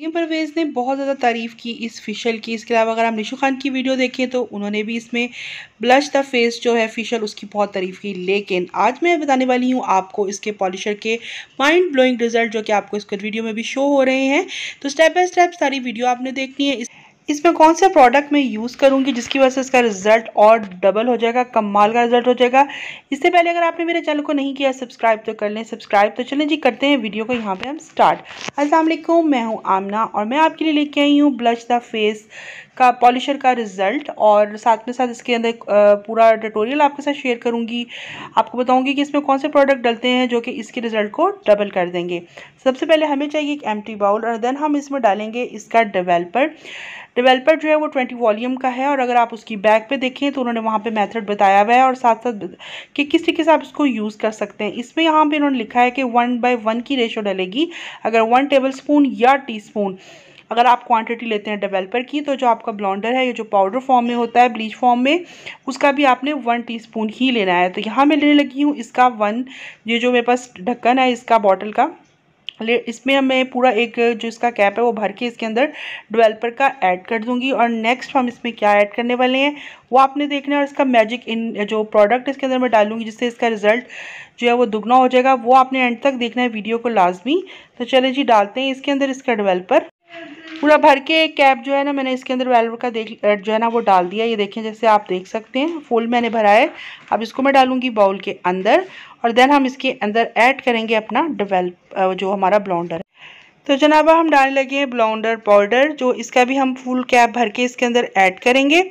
मरियम परवेज़ ने बहुत ज़्यादा तारीफ़ की इस फेशियल की इसके अलावा अगर आप निशु खान की वीडियो देखें तो उन्होंने भी इसमें ब्लश द फेस जो है फेशियल उसकी बहुत तारीफ़ की लेकिन आज मैं बताने वाली हूँ आपको इसके पॉलिशर के माइंड ब्लोइंग रिजल्ट जो कि आपको इसके वीडियो में भी शो हो रहे हैं तो स्टेप बाय स्टेप सारी वीडियो आपने देखनी है इसमें कौन सा प्रोडक्ट मैं यूज़ करूँगी जिसकी वजह से इसका रिजल्ट और डबल हो जाएगा कमाल का रिजल्ट हो जाएगा इससे पहले अगर आपने मेरे चैनल को नहीं किया सब्सक्राइब तो कर लें सब्सक्राइब तो चलें जी करते हैं वीडियो को यहाँ पे हम स्टार्ट अस्सलाम वालेकुम मैं हूँ आमना और मैं आपके लिए लेके आई हूँ ब्लश द फेस का पॉलिशर का रिज़ल्ट और साथ में साथ इसके अंदर पूरा ट्यूटोरियल आपके साथ शेयर करूँगी आपको बताऊँगी कि इसमें कौन से प्रोडक्ट डलते हैं जो कि इसके रिज़ल्ट को डबल कर देंगे सबसे पहले हमें चाहिए एक एम्प्टी बाउल और देन हम इसमें डालेंगे इसका डिवेल्पर डेवलपर जो है वो ट्वेंटी वॉल्यूम का है और अगर आप उसकी बैक पे देखें तो उन्होंने वहाँ पे मेथड बताया हुआ है और साथ साथ कि किस तरीके से आप इसको यूज़ कर सकते हैं इसमें यहाँ पे इन्होंने लिखा है कि वन बाय वन की रेशो डलेगी अगर वन टेबल स्पून या टी स्पून अगर आप क्वांटिटी लेते हैं डेवलपर की तो जो आपका ब्लॉन्डर है ये जो पाउडर फॉर्म में होता है ब्लीच फॉर्म में उसका भी आपने वन टी ही लेना है तो यहाँ मैं लेने लगी हूँ इसका वन ये जो मेरे पास ढक्कन है इसका बॉटल का ले इसमें मैं पूरा एक जो इसका कैप है वो भर के इसके अंदर डेवलपर का ऐड कर दूंगी और नेक्स्ट हम इसमें क्या ऐड करने वाले हैं वो आपने देखना है और इसका मैजिक इन जो प्रोडक्ट इसके अंदर मैं डालूंगी जिससे इसका रिजल्ट जो है वो दुगना हो जाएगा वो आपने एंड तक देखना है वीडियो को लाजमी तो चले जी डालते हैं इसके अंदर इसका डिवेल्पर पूरा भर के कैप जो है ना मैंने इसके अंदर वेलवर का देख जो है ना वो डाल दिया ये देखें जैसे आप देख सकते हैं फुल मैंने भरा है अब इसको मैं डालूंगी बाउल के अंदर और देन हम इसके अंदर ऐड करेंगे अपना डिवेल्प जो हमारा ब्लाउंडर तो जनाबा हम डालने लगे हैं ब्लाउंडर पाउडर जो इसका भी हम फुल कैप भर के इसके अंदर ऐड करेंगे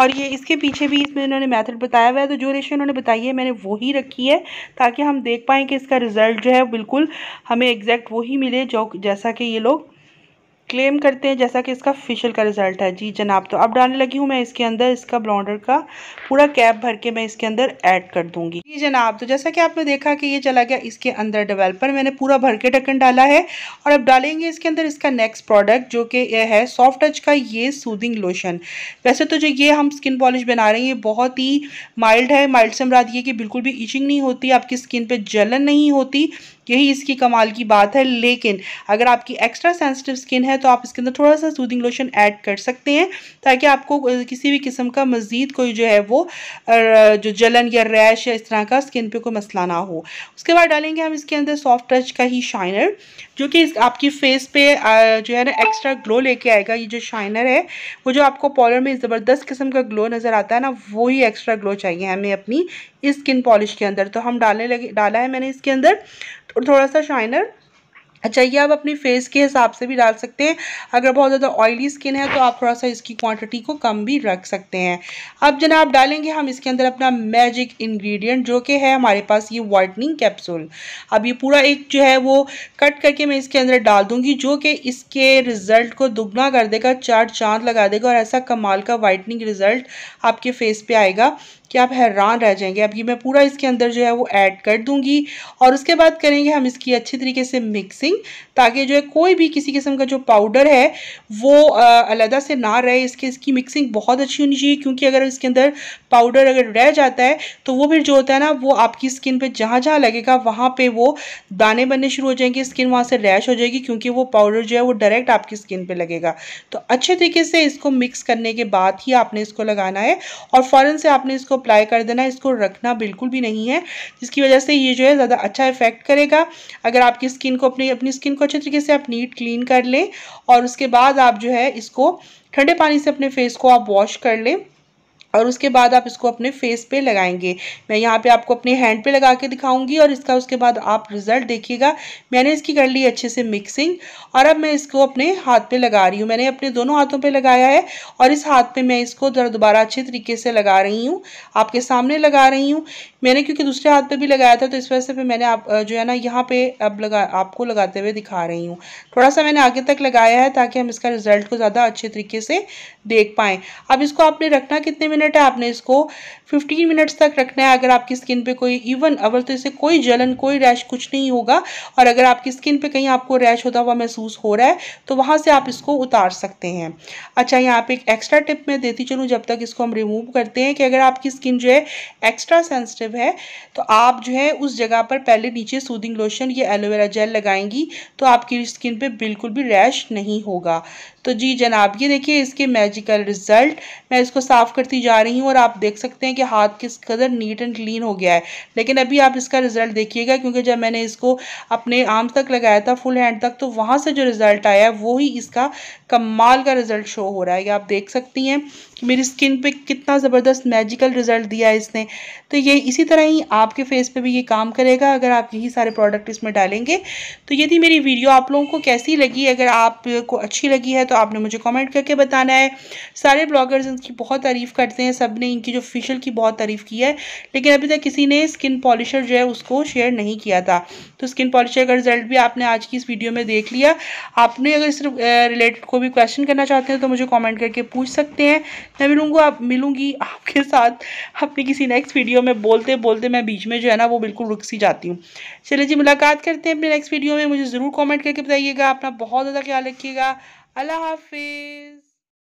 और ये इसके पीछे भी इसमें इन्होंने मेथड बताया हुआ है तो जो रेशियो इन्होंने बताई है मैंने वो ही रखी है ताकि हम देख पाएँ कि इसका रिज़ल्ट जो है बिल्कुल हमें एग्जैक्ट वही मिले जो जैसा कि ये लोग क्लेम करते हैं जैसा कि इसका फेशियल का रिज़ल्ट है जी जनाब तो अब डालने लगी हूँ मैं इसके अंदर इसका ब्लॉन्डर का पूरा कैप भर के मैं इसके अंदर ऐड कर दूँगी जी जनाब तो जैसा कि आपने देखा कि ये चला गया इसके अंदर डेवलपर मैंने पूरा भर के ढक्कन डाला है और अब डालेंगे इसके अंदर इसका नेक्स्ट प्रोडक्ट जो कि यह है सॉफ्ट टच का ये सूदिंग लोशन वैसे तो जो ये हम स्किन पॉलिश बना रहे हैं ये बहुत ही माइल्ड है माइल्ड से रात ये कि बिल्कुल भी इचिंग नहीं होती आपकी स्किन पर जलन नहीं होती यही इसकी कमाल की बात है लेकिन अगर आपकी एक्स्ट्रा सेंसिटिव स्किन है तो आप इसके अंदर थोड़ा सा सूदिंग लोशन ऐड कर सकते हैं ताकि आपको किसी भी किस्म का मज़ीद कोई जो है वो जो जलन या रैश या इस तरह का स्किन पे कोई मसला ना हो उसके बाद डालेंगे हम इसके अंदर सॉफ्ट टच का ही शाइनर जो कि आपकी फेस पे जो है ना एक्स्ट्रा ग्लो लेके आएगा ये जो शाइनर है वो जो आपको पॉलर में ज़बरदस्त किस्म का ग्लो नज़र आता है ना वही एक्स्ट्रा ग्लो चाहिए हमें अपनी इस स्किन पॉलिश के अंदर तो हम डालने लगे डाला है मैंने इसके अंदर तो थोड़ा सा शाइनर अच्छा ये आप अपनी फेस के हिसाब से भी डाल सकते हैं अगर बहुत ज़्यादा ऑयली स्किन है तो आप थोड़ा सा इसकी क्वांटिटी को कम भी रख सकते हैं अब जनाब डालेंगे हम इसके अंदर अपना मैजिक इंग्रेडिएंट जो कि है हमारे पास ये वाइटनिंग कैप्सूल अब ये पूरा एक जो है वो कट करके मैं इसके अंदर डाल दूँगी जो कि इसके रिज़ल्ट को दुगना कर देगा चार चाँद लगा देगा और ऐसा कमाल का वाइटनिंग रिज़ल्ट आपके फेस पर आएगा कि आप हैरान रह जाएंगे अब ये मैं पूरा इसके अंदर जो है वो ऐड कर दूंगी और उसके बाद करेंगे हम इसकी अच्छी तरीके से मिक्सिंग ताकि जो है कोई भी किसी किस्म का जो पाउडर है वो अलहदा से ना रहे इसके इसकी मिक्सिंग बहुत अच्छी होनी चाहिए क्योंकि अगर इसके अंदर पाउडर अगर रह जाता है तो वो फिर जो होता है ना वो आपकी स्किन पर जहाँ जहाँ लगेगा वहाँ पर वो दाने बनने शुरू हो जाएंगे स्किन वहाँ से रैश हो जाएगी क्योंकि वो पाउडर जो है वो डायरेक्ट आपकी स्किन पर लगेगा तो अच्छे तरीके से इसको मिक्स करने के बाद ही आपने इसको लगाना है और फ़ौरन से आपने इसको अप्लाई कर देना इसको रखना बिल्कुल भी नहीं है जिसकी वजह से ये जो है ज़्यादा अच्छा इफेक्ट करेगा अगर आपकी स्किन को अपनी अपनी स्किन को अच्छे तरीके से आप नीट क्लीन कर लें और उसके बाद आप जो है इसको ठंडे पानी से अपने फेस को आप वॉश कर लें और उसके बाद आप इसको अपने फेस पे लगाएंगे मैं यहाँ पे आपको अपने हैंड पे लगा के दिखाऊंगी और इसका उसके बाद आप रिज़ल्ट देखिएगा मैंने इसकी कर ली अच्छे से मिक्सिंग और अब मैं इसको अपने हाथ पे लगा रही हूँ मैंने अपने दोनों हाथों पे लगाया है और इस हाथ पे मैं इसको दोबारा अच्छे तरीके से लगा रही हूँ आपके सामने लगा रही हूँ मैंने क्योंकि दूसरे हाथ पर भी लगाया था तो इस वजह से फिर मैंने आप जो है ना यहाँ पर अब लगा आपको लगाते हुए दिखा रही हूँ थोड़ा सा मैंने आगे तक लगाया है ताकि हम इसका रिज़ल्ट को ज़्यादा अच्छे तरीके से देख पाएँ अब इसको आपने रखना कितने मिनट मिनट है आपने इसको 15 मिनट्स तक रखना है अगर आपकी स्किन पे कोई इवन अवर तो इसे कोई जलन कोई रैश कुछ नहीं होगा और अगर आपकी स्किन पे कहीं आपको रैश होता हुआ महसूस हो रहा है तो वहाँ से आप इसको उतार सकते हैं अच्छा यहाँ पर एक एक्स्ट्रा टिप मैं देती चलूँ जब तक इसको हम रिमूव करते हैं कि अगर आपकी स्किन जो है एक्स्ट्रा सेंसिटिव है तो आप जो है उस जगह पर पहले नीचे सूदिंग लोशन या एलोवेरा जेल लगाएंगी तो आपकी स्किन पर बिल्कुल भी रैश नहीं होगा तो जी जनाब ये देखिए इसके मैजिकल रिज़ल्ट मैं इसको साफ़ करती जा रही हूँ और आप देख सकते हैं कि हाथ किस कदर नीट एंड क्लीन हो गया है लेकिन अभी आप इसका रिज़ल्ट देखिएगा क्योंकि जब मैंने इसको अपने आर्म तक लगाया था फुल हैंड तक तो वहाँ से जो रिज़ल्ट आया है वो ही इसका कमाल का रिज़ल्ट शो हो रहा है आप देख सकती हैं कि मेरी स्किन पर कितना ज़बरदस्त मैजिकल रिज़ल्ट दिया है इसने तो ये इसी तरह ही आपके फेस पर भी ये काम करेगा अगर आप यही सारे प्रोडक्ट इसमें डालेंगे तो यदि मेरी वीडियो आप लोगों को कैसी लगी अगर आपको अच्छी लगी है तो तो आपने मुझे कमेंट करके बताना है सारे ब्लॉगर्स इनकी बहुत तारीफ़ करते हैं सब ने इनकी जो फेशियल की बहुत तारीफ़ की है लेकिन अभी तक किसी ने स्किन पॉलिशर जो है उसको शेयर नहीं किया था तो स्किन पॉलिशर का रिजल्ट भी आपने आज की इस वीडियो में देख लिया आपने अगर इस रिलेटेड कोई भी क्वेश्चन करना चाहते हैं तो मुझे कॉमेंट करके पूछ सकते हैं मैं मिलूँगा आप मिलूँगी आपके साथ अपनी किसी नेक्स्ट वीडियो में बोलते बोलते मैं बीच में जो है ना वो बिल्कुल रुक सी जाती हूँ चलिए जी मुलाकात करते हैं अपने नेक्स्ट वीडियो में मुझे ज़रूर कमेंट करके बताइएगा अपना बहुत ज़्यादा ख्याल रखिएगा अल्लाह हाफिज